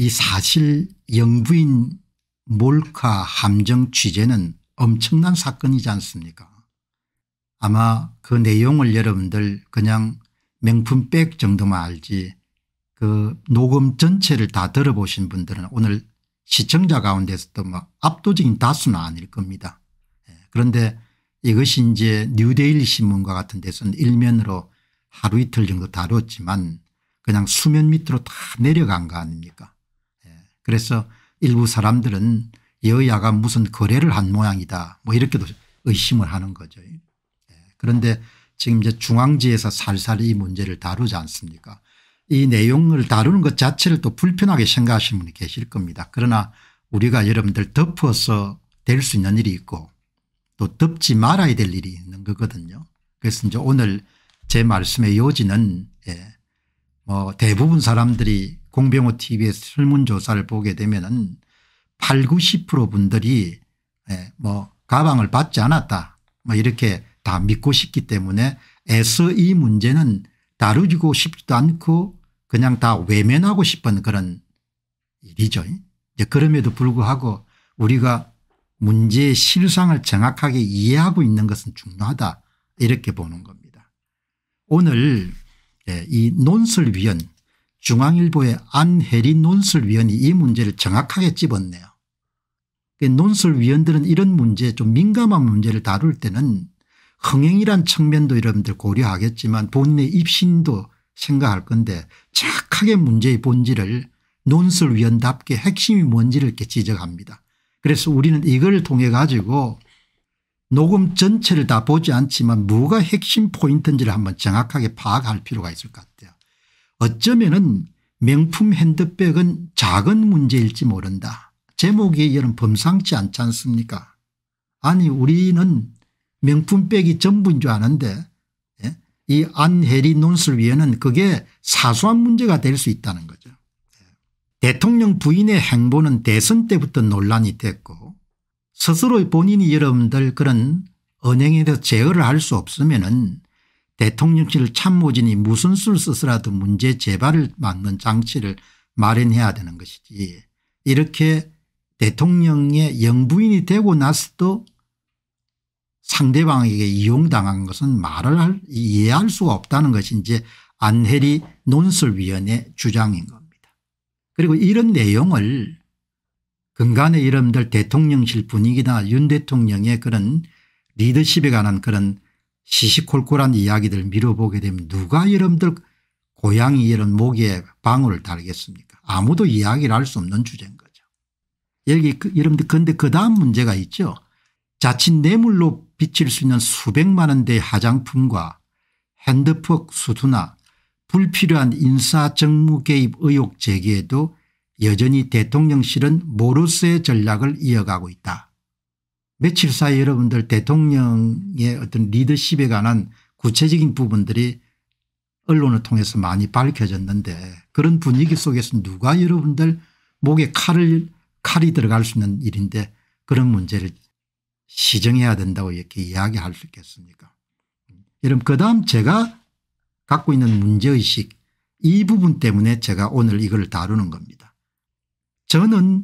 이 사실 영부인 몰카 함정 취재는 엄청난 사건이지 않습니까 아마 그 내용을 여러분들 그냥 명품백 정도만 알지 그 녹음 전체를 다 들어보신 분들은 오늘 시청자 가운데서도 뭐 압도적인 다수는 아닐 겁니다. 예, 그런데 이것이 이제 뉴데일리 신문과 같은 데서는 일면으로 하루 이틀 정도 다뤘지만 그냥 수면 밑으로 다 내려간 거 아닙니까 그래서 일부 사람들은 여야가 무슨 거래를 한 모양이다 뭐 이렇게도 의심을 하는 거죠. 예. 그런데 지금 이제 중앙지에서 살살이 이 문제를 다루지 않습니까 이 내용을 다루는 것 자체를 또 불편하게 생각하시는 분이 계실 겁니다. 그러나 우리가 여러분들 덮어서 될 수 있는 일이 있고 또 덮지 말아야 될 일이 있는 거거든요. 그래서 이제 오늘 제 말씀의 요지는 예, 뭐 대부분 사람들이 공병호 tv의 설문조사를 보게 되면 은 8, 90% 분들이 예, 뭐 가방을 받지 않았다 뭐 이렇게 다 믿고 싶기 때문에 애써 이 문제는 다루고 싶지도 않고 그냥 다 외면하고 싶은 그런 일이죠. 그럼에도 불구하고 우리가 문제의 실상을 정확하게 이해하고 있는 것은 중요하다 이렇게 보는 겁니다. 오늘 예, 이 논설위원 중앙일보의 안혜리 논술위원이 이 문제를 정확하게 찝었네요. 그 논술위원들은 이런 문제 좀 민감한 문제를 다룰 때는 흥행이란 측면도 여러분들 고려하겠지만 본인의 입신도 생각할 건데 착하게 문제의 본질을 논술위원답게 핵심이 뭔지를 이렇게 지적합니다. 그래서 우리는 이걸 통해 가지고 녹음 전체를 다 보지 않지만 뭐가 핵심 포인트인지를 한번 정확하게 파악할 필요가 있을 것 같아요. 어쩌면은 명품 핸드백은 작은 문제일지 모른다. 제목이 여러 범상치 않지 않습니까 아니 우리는 명품백이 전부인 줄 아는데 예? 이 안혜리 논술위원은 그게 사소한 문제가 될 수 있다는 거죠. 예. 대통령 부인의 행보는 대선 때부터 논란이 됐고 스스로 본인이 여러분들 그런 언행에서 제어를 할 수 없으면 은 대통령실 참모진이 무슨 수를 써서라도 문제 재발을 막는 장치를 마련해야 되는 것이지 이렇게 대통령의 영부인이 되고 나서도 상대방에게 이용당한 것은 말을 할, 이해할 수가 없다는 것이 이제 안혜리 논술위원회 주장인 겁니다. 그리고 이런 내용을 근간의 이름들 대통령실 분위기나 윤 대통령의 그런 리더십에 관한 그런 시시콜콜한 이야기들 밀어보게 되면 누가 여러분들 고양이 이런 목에 방울을 달겠습니까 아무도 이야기를 할 수 없는 주제인 거죠. 여기 그, 여러분들 근데 그 다음 문제가 있죠. 자칫 뇌물로 비칠 수 있는 수백만 원대의 화장품과 핸드폰 수두나 불필요한 인사정무 개입 의혹 제기에도 여전히 대통령실은 모르스의 전략을 이어가고 있다. 며칠 사이 여러분들 대통령의 어떤 리더십에 관한 구체적인 부분들이 언론을 통해서 많이 밝혀졌는데 그런 분위기 속에서 누가 여러분들 목에 칼을 칼이 들어갈 수 있는 일인데 그런 문제를 시정해야 된다고 이렇게 이야기할 수 있겠습니까 여러분 그다음 제가 갖고 있는 문제의식 이 부분 때문에 제가 오늘 이걸 다루는 겁니다. 저는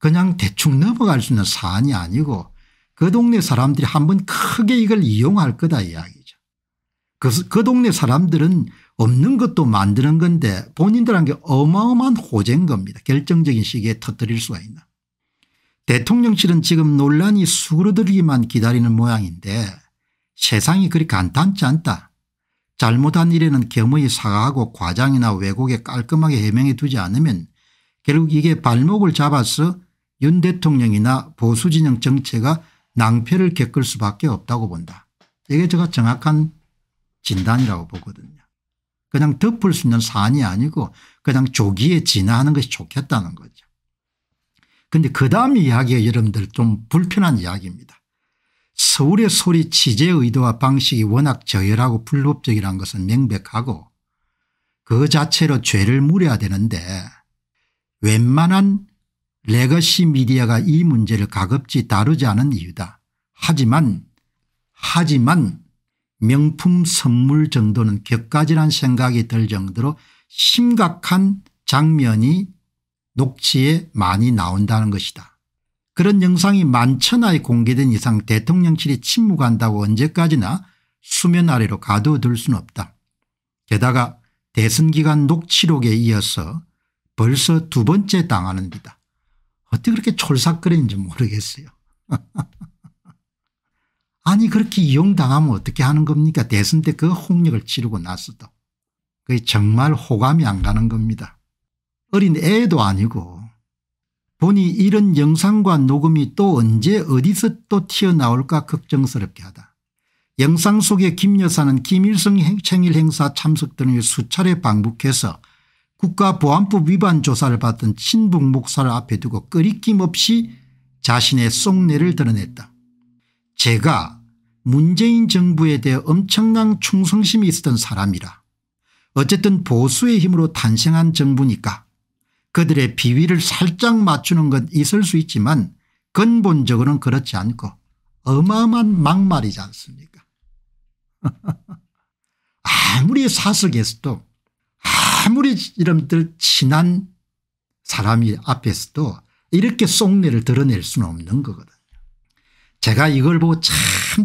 그냥 대충 넘어갈 수 있는 사안이 아니고 그 동네 사람들이 한 번 크게 이걸 이용할 거다 이야기죠. 그, 그 동네 사람들은 없는 것도 만드는 건데 본인들한 테 어마어마한 호재인 겁니다. 결정적인 시기에 터뜨릴 수가 있는. 대통령실은 지금 논란이 수그러들기만 기다리는 모양인데 세상이 그리 간단치 않다. 잘못한 일에는 겸허히 사과하고 과장이나 왜곡에 깔끔하게 해명해 두지 않으면 결국 이게 발목을 잡아서 윤 대통령이나 보수진영 정체가 낭패를 겪을 수밖에 없다고 본다. 이게 제가 정확한 진단이라고 보거든요. 그냥 덮을 수 있는 사안이 아니고 그냥 조기에 진화하는 것이 좋겠다는 거죠. 근데 그 다음 이야기가 여러분들 좀 불편한 이야기입니다. 서울의 소리 취재 의도와 방식이 워낙 저열하고 불법적이라는 것은 명백하고 그 자체로 죄를 물어야 되는데 웬만한 레거시 미디어가 이 문제를 가급지 다루지 않은 이유다. 하지만 하지만 명품 선물 정도는 격가지란 생각이 들 정도로 심각한 장면이 녹취에 많이 나온다는 것이다. 그런 영상이 만천하에 공개된 이상 대통령실이 침묵한다고 언제까지나 수면 아래로 가둬둘 수는 없다. 게다가 대선 기간 녹취록에 이어서 벌써 두 번째 당하는 비다. 어떻게 그렇게 촐싹거리는지 모르겠어요. 아니 그렇게 이용당하면 어떻게 하는 겁니까 대선 때 그 홍역을 치르고 나서도 그게 정말 호감이 안 가는 겁니다. 어린 애도 아니고 보니 이런 영상과 녹음이 또 언제 어디서 또 튀어나올까 걱정스럽게 하다. 영상 속에 김 여사는 김일성 생일 행사 참석 등을 수차례 방북해서 국가보안법 위반 조사를 받던 친북 목사를 앞에 두고 끓이낌 없이 자신의 속내를 드러냈다. 제가 문재인 정부에 대해 엄청난 충성심이 있었던 사람이라 어쨌든 보수의 힘으로 탄생한 정부니까 그들의 비위를 살짝 맞추는 건 있을 수 있지만 근본적으로는 그렇지 않고 어마어마한 막말이지 않습니까 아무리 사석에서도 아무리 이름들 친한 사람이 앞에서도 이렇게 속내를 드러낼 수는 없는 거거든요. 제가 이걸 보고 참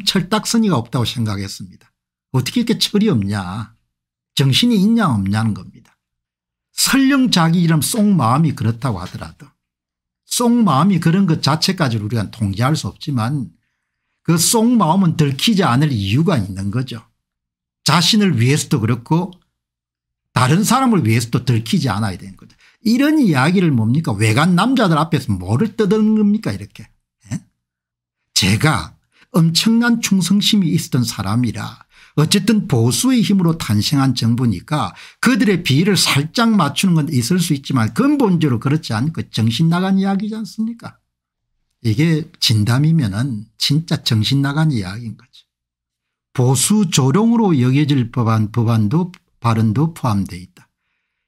철딱서니가 없다고 생각했습니다. 어떻게 이렇게 철이 없냐 정신이 있냐 없냐는 겁니다. 설령 자기 이름 속마음이 그렇다고 하더라도 속마음이 그런 것 자체까지 우리가 통제할 수 없지만 그 속마음은 들키지 않을 이유가 있는 거죠. 자신을 위해서도 그렇고 다른 사람을 위해서도 들키지 않아야 되는 거죠. 이런 이야기를 뭡니까 외간 남자들 앞에서 뭐를 떠드는 겁니까 이렇게. 예? 제가 엄청난 충성심이 있었던 사람이라 어쨌든 보수의 힘으로 탄생한 정부니까 그들의 비위를 살짝 맞추는 건 있을 수 있지만 근본적으로 그렇지 않고 그 정신 나간 이야기지 않습니까 이게 진담이면 은 진짜 정신 나간 이야기인 거죠. 보수 조롱으로 여겨질 법한 법안도 발언도 포함되어 있다.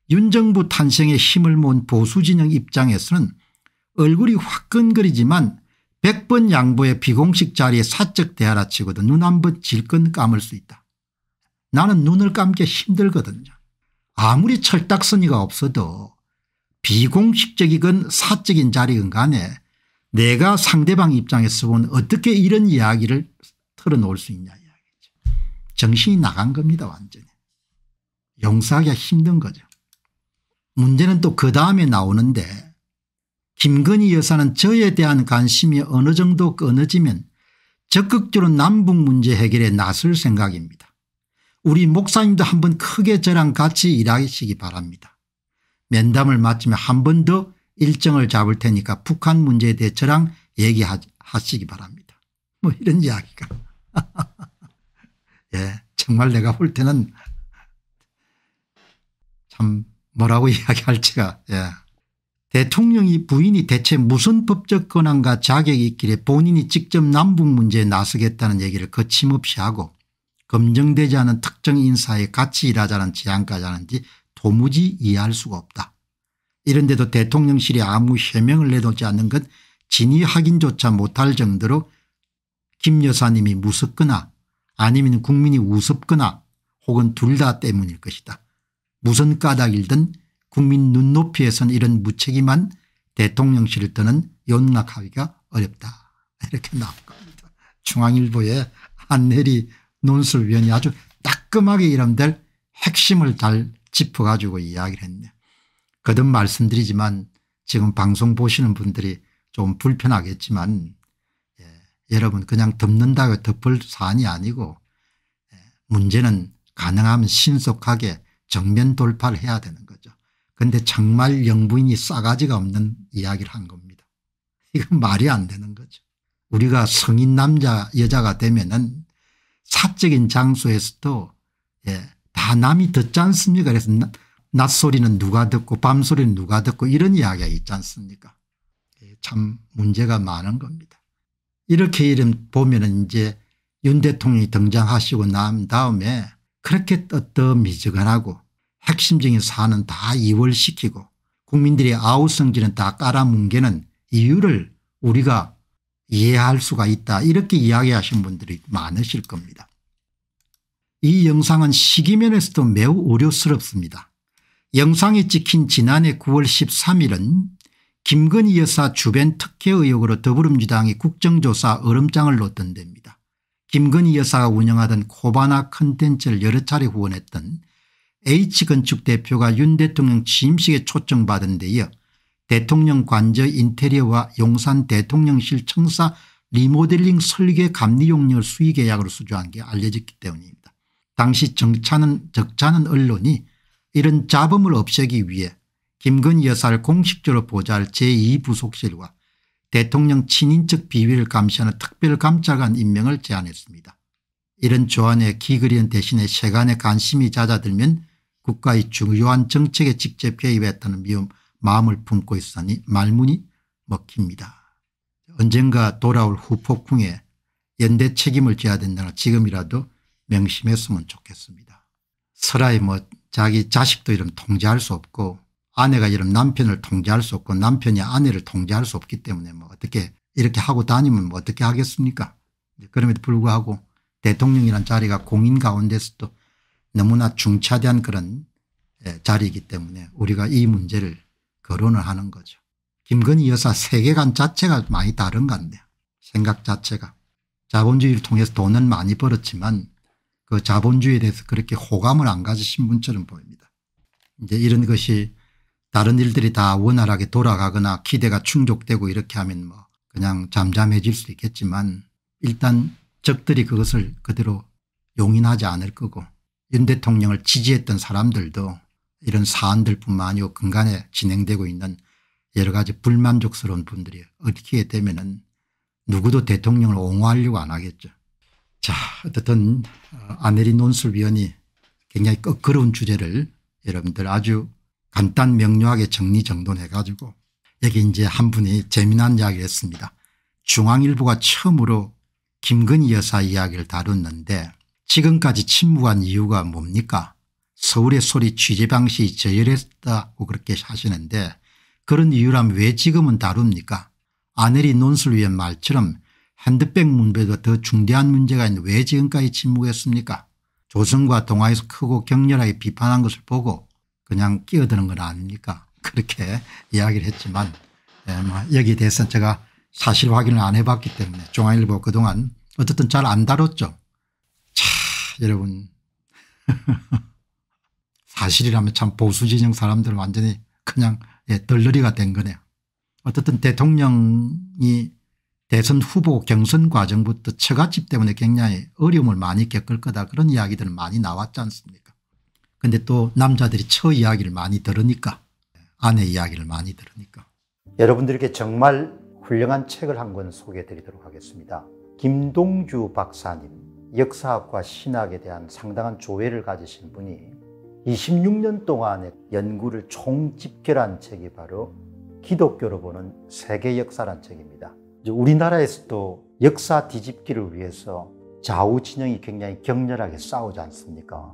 윤 정부 탄생에 힘을 모은 보수진영 입장에서는 얼굴이 화끈거리지만 100번 양보해 비공식 자리에 사적 대하라 치고도 눈 한번 질끈 감을 수 있다. 나는 눈을 감기 힘들거든요. 아무리 철딱서니가 없어도 비공식적이건 사적인 자리건 간에 내가 상대방 입장에서 보면 어떻게 이런 이야기를 털어놓을 수 있냐 이야기죠. 정신이 나간 겁니다 완전히. 용서하기가 힘든 거죠. 문제는 또 그 다음에 나오는데 김건희 여사는 저에 대한 관심이 어느 정도 끊어지면 적극적으로 남북 문제 해결에 나설 생각입니다. 우리 목사님도 한번 크게 저랑 같이 일하시기 바랍니다. 면담을 마치면 한 번 더 일정을 잡을 테니까 북한 문제에 대해 저랑 얘기하시기 바랍니다. 뭐 이런 이야기가. 예, 정말 내가 볼 때는 참 뭐라고 이야기할지가 예. 대통령이 부인이 대체 무슨 법적 권한과 자격이 있길래 본인이 직접 남북 문제에 나서겠다는 얘기를 거침없이 하고 검증되지 않은 특정 인사에 같이 일하자는 제안까지 하는지 도무지 이해할 수가 없다. 이런데도 대통령실이 아무 해명을 내놓지 않는 건 진위 확인조차 못할 정도로 김 여사님이 무섭거나 아니면 국민이 우습거나 혹은 둘 다 때문일 것이다. 무슨 까닭일든 국민 눈높이에선 이런 무책임한 대통령실을 떠는 연락하기가 어렵다 이렇게 나온 니다 중앙일보의 한내리 논술위원이 아주 따끔하게 이름될 핵심을 잘 짚어가지고 이야기를 했네요. 거듭 말씀드리지만 지금 방송 보시는 분들이 좀 불편하겠지만 예, 여러분 그냥 덮는다고 덮을 사안이 아니고 예, 문제는 가능하면 신속하게 정면 돌파를 해야 되는 거죠. 그런데 정말 영부인이 싸가지가 없는 이야기를 한 겁니다. 이건 말이 안 되는 거죠. 우리가 성인 남자 여자가 되면은 사적인 장소에서도 예, 다 남이 듣지 않습니까 그래서 낮소리는 누가 듣고 밤소리는 누가 듣고 이런 이야기가 있지 않습니까 예, 참 문제가 많은 겁니다. 이렇게 보면 은 이제 윤 대통령이 등장하시고 난 다음에 그렇게 떳뜻미지근하고 핵심적인 사안은 다 이월시키고 국민들의 아우성질은 다 깔아뭉개는 이유를 우리가 이해할 수가 있다 이렇게 이야기하신 분들이 많으실 겁니다. 이 영상은 시기면에서도 매우 우려스럽습니다. 영상이 찍힌 지난해 9월 13일은 김건희 여사 주변 특혜 의혹으로 더불어민주당이 국정조사 얼음장을 놓던 데입니다. 김건희 여사가 운영하던 코바나 컨텐츠를 여러 차례 후원했던 H건축 대표가 윤 대통령 취임식에 초청받은 데이어 대통령 관저 인테리어와 용산 대통령실 청사 리모델링 설계 감리 용료 수의 계약으로 수주한 게 알려졌기 때문입니다. 당시 정차는 적잖은 언론이 이런 잡음을 없애기 위해 김건희 여사를 공식적으로 보좌할 제2부속실과 대통령 친인척 비위를 감시하는 특별감찰관 임명을 제안했습니다. 이런 조안에 기그리언 대신에 세간의 관심이 잦아들면 국가의 중요한 정책에 직접 개입했다는 미움 마음을 품고 있으니 말문이 먹힙니다. 언젠가 돌아올 후폭풍에 연대 책임을 져야 된다는 지금이라도 명심했으면 좋겠습니다. 설아이뭐 자기 자식도 이런 통제할 수 없고 아내가 이런 남편을 통제할 수 없고 남편이 아내를 통제할 수 없기 때문에 뭐 어떻게 이렇게 하고 다니면 뭐 어떻게 하겠습니까 네, 그럼에도 불구하고 대통령이란 자리가 공인 가운데서도 너무나 중차대한 그런 예, 자리이기 때문에 우리가 이 문제를 거론을 하는 거죠. 김건희 여사 세계관 자체가 많이 다른 건데 생각 자체가 자본주의를 통해서 돈은 많이 벌었지만 그 자본주의에 대해서 그렇게 호감을 안 가지신 분처럼 보입니다. 이제 이런 것이 다른 일들이 다 원활하게 돌아가거나 기대가 충족되고 이렇게 하면 뭐 그냥 잠잠해질 수 있겠지만 일단 적들이 그것을 그대로 용인하지 않을 거고 윤 대통령을 지지했던 사람들도 이런 사안들 뿐만 아니고 근간에 진행되고 있는 여러 가지 불만족스러운 분들이 어떻게 되면 은 누구도 대통령을 옹호하려고 안 하겠죠. 자 어쨌든 어, 아내리 논술위원이 굉장히 거끄러운 주제를 여러분들 아주 간단 명료하게 정리정돈해 가지고 여기 이제 한 분이 재미난 이야기를 했습니다. 중앙일보가 처음으로 김건희 여사 이야기를 다뤘는데 지금까지 침묵한 이유가 뭡니까 서울의 소리 취재 방식이 저열했다고 그렇게 하시는데 그런 이유라면 왜 지금은 다룹니까 아내리 논술위원 말처럼 핸드백 문제도더 중대한 문제가 있는데 왜 지금까지 침묵했습니까 조선과 동아에서 크고 격렬하게 비판한 것을 보고 그냥 끼어드는 건 아닙니까 그렇게 이야기를 했지만 예, 뭐 여기에 대해서 제가 사실 확인을 안 해봤기 때문에 중앙일보 그동안 어쨌든 잘 안 다뤘죠. 자 여러분 사실이라면 참 보수진영 사람들은 완전히 그냥 예, 덜러리가 된 거네요. 어쨌든 대통령이 대선 후보 경선 과정부터 처갓집 때문에 굉장히 어려움을 많이 겪을 거다 그런 이야기들은 많이 나왔지 않습니까 근데 또 남자들이 처 이야기를 많이 들으니까 아내 이야기를 많이 들으니까 여러분들께 정말 훌륭한 책을 한 권 소개해 드리도록 하겠습니다. 김동주 박사님 역사학과 신학에 대한 상당한 조회를 가지신 분이 26년 동안의 연구를 총집결한 책이 바로 기독교로 보는 세계 역사란 책입니다. 우리나라에서도 역사 뒤집기를 위해서 좌우 진영이 굉장히 격렬하게 싸우지 않습니까?